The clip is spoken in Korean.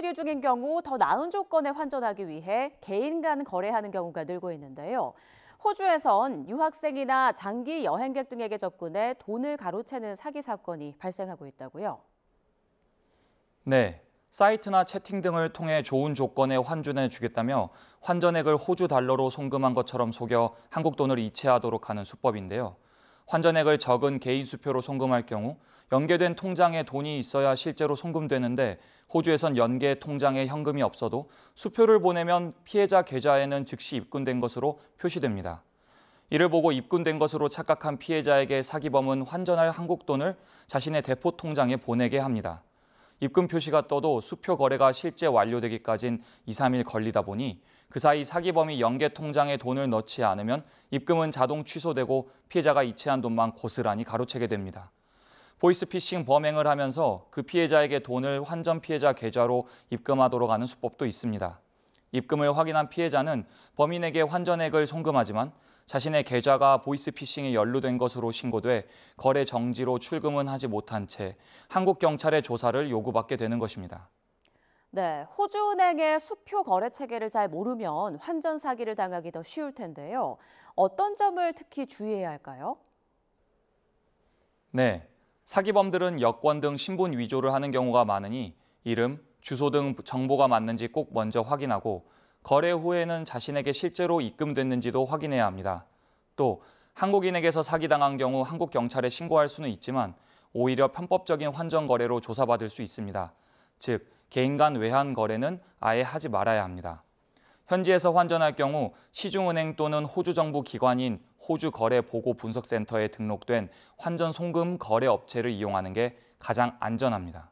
체류 중인 경우 더 나은 조건에 환전하기 위해 개인 간 거래하는 경우가 늘고 있는데요. 호주에선 유학생이나 장기 여행객 등에게 접근해 돈을 가로채는 사기 사건이 발생하고 있다고요. 네. 사이트나 채팅 등을 통해 좋은 조건에 환전해 주겠다며 환전액을 호주 달러로 송금한 것처럼 속여 한국 돈을 이체하도록 하는 수법인데요. 환전액을 적은 개인 수표로 송금할 경우 연계된 통장에 돈이 있어야 실제로 송금되는데 호주에선 연계 통장에 현금이 없어도 수표를 보내면 피해자 계좌에는 즉시 입금된 것으로 표시됩니다. 이를 보고 입금된 것으로 착각한 피해자에게 사기범은 환전할 한국 돈을 자신의 대포 통장에 보내게 합니다. 입금 표시가 떠도 수표 거래가 실제 완료되기까지는 2, 3일 걸리다 보니 그 사이 사기범이 연계 통장에 돈을 넣지 않으면 입금은 자동 취소되고 피해자가 이체한 돈만 고스란히 가로채게 됩니다. 보이스피싱 범행을 하면서 그 피해자에게 돈을 환전 피해자 계좌로 입금하도록 하는 수법도 있습니다. 입금을 확인한 피해자는 범인에게 환전액을 송금하지만 자신의 계좌가 보이스피싱에 연루된 것으로 신고돼 거래 정지로 출금은 하지 못한 채 한국 경찰의 조사를 요구받게 되는 것입니다. 네, 호주은행의 수표 거래 체계를 잘 모르면 환전 사기를 당하기 더 쉬울 텐데요. 어떤 점을 특히 주의해야 할까요? 네, 사기범들은 여권 등 신분 위조를 하는 경우가 많으니 이름, 주소 등 정보가 맞는지 꼭 먼저 확인하고 거래 후에는 자신에게 실제로 입금됐는지도 확인해야 합니다. 또 한국인에게서 사기당한 경우 한국 경찰에 신고할 수는 있지만 오히려 편법적인 환전 거래로 조사받을 수 있습니다. 즉 개인 간 외환 거래는 아예 하지 말아야 합니다. 현지에서 환전할 경우 시중은행 또는 호주 정부 기관인 호주 거래 보고 분석센터에 등록된 환전 송금 거래 업체를 이용하는 게 가장 안전합니다.